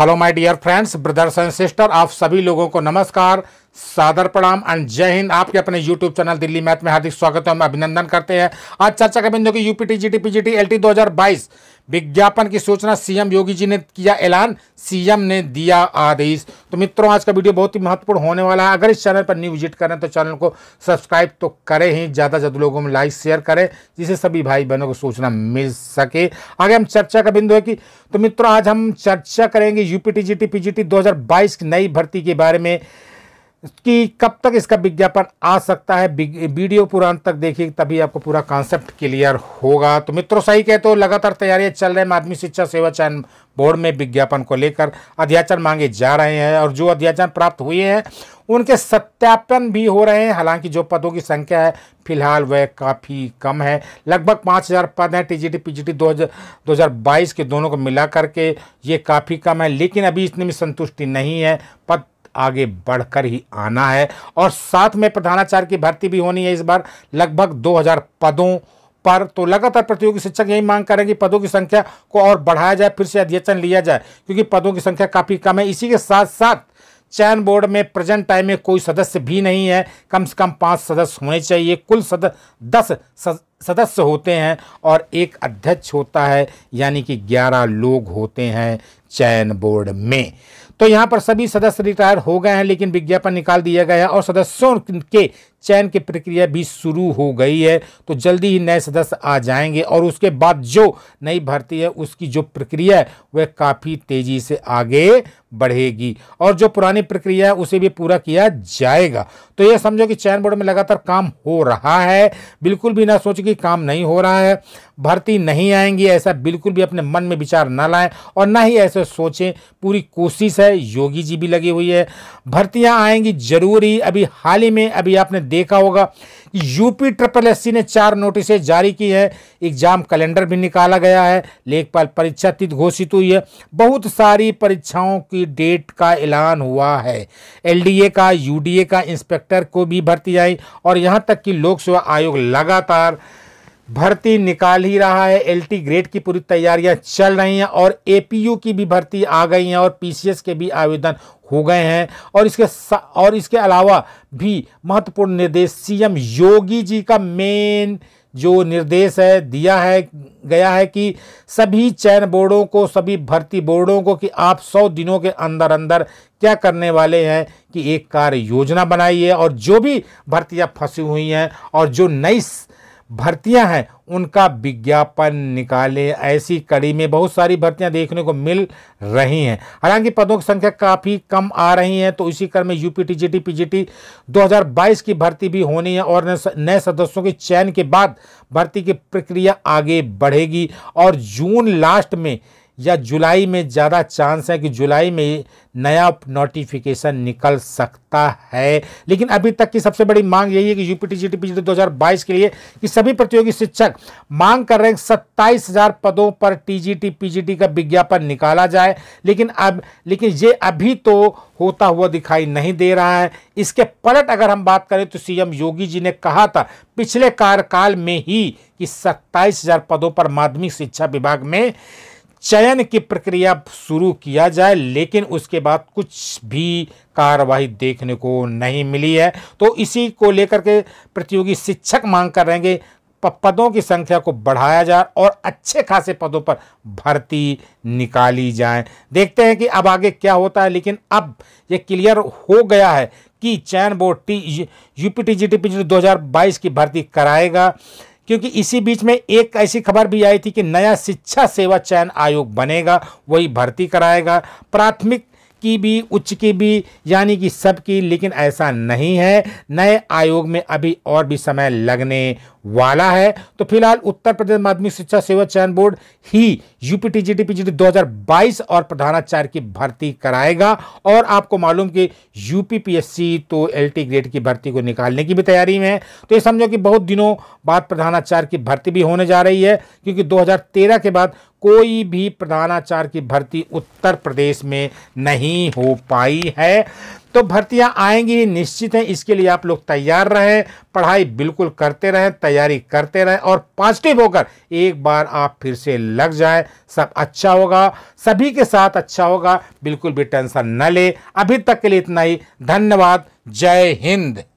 hello my dear friends brothers and sister आप सभी लोगों को नमस्कार सादर प्रणाम एंड जय हिंद आपके अपने यूट्यूब चैनल दिल्ली मैथ में हार्दिक स्वागत है हम अभिनंदन करते हैं आज चर्चा का बिंदु की यूपी टीजीटी पीजीटी एलटी 2022 विज्ञापन की सूचना सीएम योगी जी ने किया ऐलान सीएम ने दिया आदेश तो मित्रों आज का वीडियो बहुत ही महत्वपूर्ण होने वाला है अगर इस चैनल पर न्यू विजिट करें तो चैनल को सब्सक्राइब तो करें ही ज़्यादा ज़्यादा लोगों में लाइक शेयर करें जिसे सभी भाई बहनों को सूचना मिल सके आगे हम चर्चा का बिंदु है कि तो मित्रों आज हम चर्चा करेंगे जी टी जी टी की नई भर्ती के बारे में कि कब तक इसका विज्ञापन आ सकता है वीडियो पूरा अंत तक देखिए तभी आपको पूरा कॉन्सेप्ट क्लियर होगा तो मित्रों सही कहते हो तो लगातार तैयारियां चल रहे हैं माध्यमिक शिक्षा सेवा चयन बोर्ड में विज्ञापन को लेकर अध्याचन मांगे जा रहे हैं और जो अध्याचन प्राप्त हुए हैं उनके सत्यापन भी हो रहे हैं हालांकि जो पदों की संख्या है फिलहाल वह काफ़ी कम है लगभग पाँच हज़ार पद हैं T T T G G P दो हजार बाईस के दोनों को मिला करके ये काफ़ी कम है लेकिन अभी इसमें संतुष्टि नहीं है पद आगे बढ़कर ही आना है और साथ में प्रधानाचार्य की भर्ती भी होनी है इस बार लगभग 2000 पदों पर तो लगातार प्रतियोगी शिक्षक यही मांग करें कि पदों की संख्या को और बढ़ाया जाए फिर से अध्ययन लिया जाए क्योंकि पदों की संख्या काफ़ी कम है इसी के साथ साथ चयन बोर्ड में प्रेजेंट टाइम में कोई सदस्य भी नहीं है कम से कम पाँच सदस्य होने चाहिए कुल सदस्य दस सद, सदस्य होते हैं और एक अध्यक्ष होता है यानी कि 11 लोग होते हैं चयन बोर्ड में तो यहाँ पर सभी सदस्य रिटायर हो गए हैं लेकिन विज्ञापन निकाल दिया गया है और सदस्यों के चयन की प्रक्रिया भी शुरू हो गई है तो जल्दी ही नए सदस्य आ जाएंगे और उसके बाद जो नई भर्ती है उसकी जो प्रक्रिया है वह काफ़ी तेज़ी से आगे बढ़ेगी और जो पुरानी प्रक्रिया है उसे भी पूरा किया जाएगा तो यह समझो कि चयन बोर्ड में लगातार काम हो रहा है बिल्कुल भी ना सोचो कि काम नहीं हो रहा है भर्ती नहीं आएंगी ऐसा बिल्कुल भी अपने मन में विचार ना लाएं और ना ही ऐसे सोचें पूरी कोशिश है योगी जी भी लगी हुई है भर्तियां आएंगी जरूरी अभी हाल ही में अभी आपने देखा होगा यूपी ट्रिपल एससी ने चार नोटिस जारी की है एग्जाम कैलेंडर भी निकाला गया है लेखपाल परीक्षा तिथि घोषित हुई है बहुत सारी परीक्षाओं की डेट का ऐलान हुआ है एलडीए का यूडीए का इंस्पेक्टर को भी भर्ती आई और यहाँ तक कि लोक सेवा आयोग लगातार भर्ती निकाल ही रहा है एलटी ग्रेड की पूरी तैयारियां चल रही हैं और एपीयू की भी भर्ती आ गई हैं और पीसीएस के भी आवेदन हो गए हैं और इसके और इसके अलावा भी महत्वपूर्ण निर्देश सीएम योगी जी का मेन जो निर्देश है दिया है गया है कि सभी चयन बोर्डों को सभी भर्ती बोर्डों को कि आप सौ दिनों के अंदर अंदर क्या करने वाले हैं कि एक कार्य योजना बनाइए और जो भी भर्तियां फंसी हुई हैं और जो नई भर्तियां हैं उनका विज्ञापन निकाले ऐसी कड़ी में बहुत सारी भर्तियां देखने को मिल रही हैं हालांकि पदों की संख्या काफ़ी कम आ रही हैं तो इसी क्रम में यूपी दो हज़ार बाईस की भर्ती भी होनी है और नए सदस्यों के चयन के बाद भर्ती की प्रक्रिया आगे बढ़ेगी और जून लास्ट में या जुलाई में ज़्यादा चांस है कि जुलाई में नया नोटिफिकेशन निकल सकता है लेकिन अभी तक की सबसे बड़ी मांग यही है कि यूपीटी जी टी दो हज़ार बाईस के लिए कि सभी प्रतियोगी शिक्षक मांग कर रहे हैं सत्ताईस हज़ार पदों पर टीजीटी पीजीटी का विज्ञापन निकाला जाए लेकिन अब लेकिन ये अभी तो होता हुआ दिखाई नहीं दे रहा है इसके पलट अगर हम बात करें तो सीएम योगी जी ने कहा था पिछले कार्यकाल में ही कि सत्ताईस हज़ार पदों पर माध्यमिक शिक्षा विभाग में चयन की प्रक्रिया शुरू किया जाए लेकिन उसके बाद कुछ भी कार्रवाई देखने को नहीं मिली है तो इसी को लेकर के प्रतियोगी शिक्षक मांग कर रहेंगे पदों की संख्या को बढ़ाया जाए और अच्छे खासे पदों पर भर्ती निकाली जाए देखते हैं कि अब आगे क्या होता है लेकिन अब ये क्लियर हो गया है कि चयन board T U P T G T P G दो की भर्ती कराएगा क्योंकि इसी बीच में एक ऐसी खबर भी आई थी कि नया शिक्षा सेवा चयन आयोग बनेगा वही भर्ती कराएगा प्राथमिक की भी उच्च की भी यानी कि सबकी लेकिन ऐसा नहीं है नए आयोग में अभी और भी समय लगने वाला है तो फिलहाल उत्तर प्रदेश माध्यमिक शिक्षा सेवा चयन बोर्ड ही यूपीटी जी पीजीटी और प्रधानाचार्य की भर्ती कराएगा और आपको मालूम कि यूपी तो एलटी ग्रेड की भर्ती को निकालने की भी तैयारी में है तो ये समझो कि बहुत दिनों बाद प्रधानाचार्य की भर्ती भी होने जा रही है क्योंकि 2013 के बाद कोई भी प्रधानाचार्य की भर्ती उत्तर प्रदेश में नहीं हो पाई है तो भर्तियां आएंगी निश्चित हैं इसके लिए आप लोग तैयार रहें पढ़ाई बिल्कुल करते रहें तैयारी करते रहें और पॉजिटिव होकर एक बार आप फिर से लग जाएं सब अच्छा होगा सभी के साथ अच्छा होगा बिल्कुल भी टेंशन न ले अभी तक के लिए इतना ही धन्यवाद जय हिंद